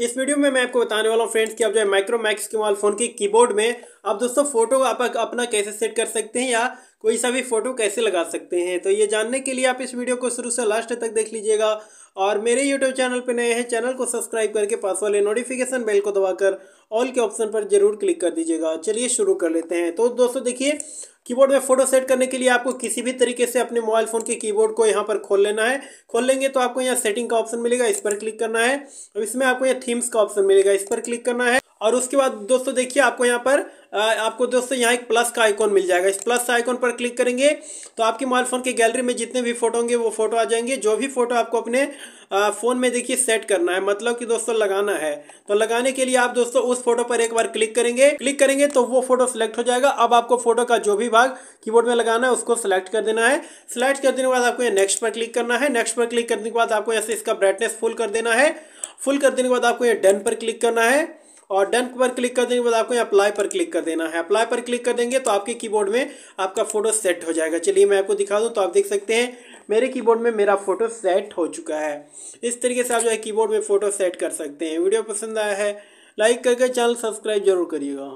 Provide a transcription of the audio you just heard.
इस वीडियो में मैं आपको बताने वाला हूँ फ्रेंड्स कि आप जो है माइक्रोमैक्स के मोबाइल फ़ोन की कीबोर्ड में आप दोस्तों फोटो आप अपना कैसे सेट कर सकते हैं या कोई सा भी फोटो कैसे लगा सकते हैं तो ये जानने के लिए आप इस वीडियो को शुरू से लास्ट तक देख लीजिएगा और मेरे यूट्यूब चैनल पर नए हैं चैनल को सब्सक्राइब करके पास वाले नोटिफिकेशन बेल को दबाकर ऑल के ऑप्शन पर जरूर क्लिक कर दीजिएगा चलिए शुरू कर लेते हैं तो दोस्तों देखिए कीबोर्ड में फोटो सेट करने के लिए आपको किसी भी तरीके से अपने मोबाइल फोन के कीबोर्ड को यहाँ पर खोल लेना है खोल लेंगे तो आपको यहाँ सेटिंग का ऑप्शन मिलेगा इस पर क्लिक करना है अब इसमें आपको यहाँ थीम्स का ऑप्शन मिलेगा इस पर क्लिक करना है और उसके बाद दोस्तों देखिए आपको यहाँ पर आपको दोस्तों यहाँ एक प्लस का आइकॉन मिल जाएगा इस प्लस आइकॉन पर क्लिक करेंगे तो आपके मोबाइल फ़ोन के गैलरी में जितने भी फोटो होंगे वो फोटो आ जाएंगे जो भी फोटो आपको अपने फ़ोन में देखिए सेट करना है मतलब कि दोस्तों लगाना है तो लगाने के लिए आप दोस्तों उस फोटो पर एक बार क्लिक करेंगे क्लिक करेंगे तो वो फोटो सेलेक्ट हो जाएगा अब आपको फोटो का जो भी भाग कीबोर्ड में लगाना है उसको सेलेक्ट कर देना है सिलेक्ट कर देने के बाद आपको यहाँ नेक्स्ट पर क्लिक करना है नेक्स्ट पर क्लिक करने के बाद आपको यहाँ इसका ब्राइटनेस फुल कर देना है फुल कर देने के बाद आपको डन पर क्लिक करना है और डन पर क्लिक कर देने के बाद आपको यहाँ अप्लाई पर क्लिक कर देना है अप्लाई पर क्लिक कर देंगे तो आपके कीबोर्ड में आपका फोटो सेट हो जाएगा चलिए मैं आपको दिखा दूँ तो आप देख सकते हैं मेरे कीबोर्ड में मेरा फोटो सेट हो चुका है इस तरीके से आप जो है कीबोर्ड में फोटो सेट कर सकते हैं वीडियो पसंद आया है लाइक करके चैनल सब्सक्राइब जरूर करिएगा